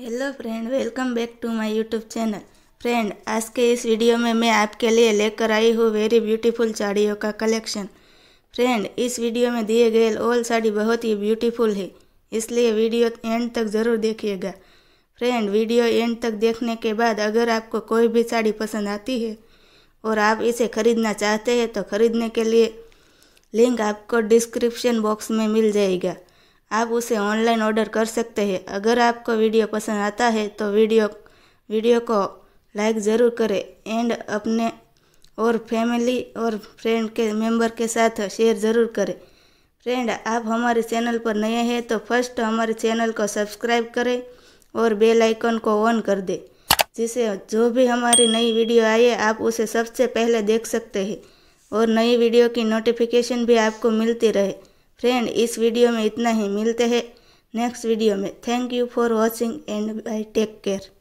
hello friend welcome back to my YouTube channel friend आज के इस वीडियो में मैं आपके लिए लेकर आई हूँ वेरी ब्यूटीफुल साड़ियों का कलेक्शन फ्रेंड इस वीडियो में दिए गए ऑल साड़ी बहुत ही ब्यूटीफुल है इसलिए वीडियो एंड तक ज़रूर देखिएगा फ्रेंड वीडियो एंड तक देखने के बाद अगर आपको कोई भी साड़ी पसंद आती है और आप इसे ख़रीदना चाहते हैं तो ख़रीदने के लिए लिंक आपको डिस्क्रिप्शन बॉक्स में मिल जाएगा आप उसे ऑनलाइन ऑर्डर कर सकते हैं अगर आपको वीडियो पसंद आता है तो वीडियो वीडियो को लाइक ज़रूर करें एंड अपने और फैमिली और फ्रेंड के मेंबर के साथ शेयर ज़रूर करें फ्रेंड आप हमारे चैनल पर नए हैं तो फर्स्ट हमारे चैनल को सब्सक्राइब करें और बेल आइकन को ऑन कर दें जिसे जो भी हमारी नई वीडियो आए आप उसे सबसे पहले देख सकते हैं और नई वीडियो की नोटिफिकेशन भी आपको मिलती रहे फ्रेंड इस वीडियो में इतना ही मिलते हैं नेक्स्ट वीडियो में thank you for watching and bye take care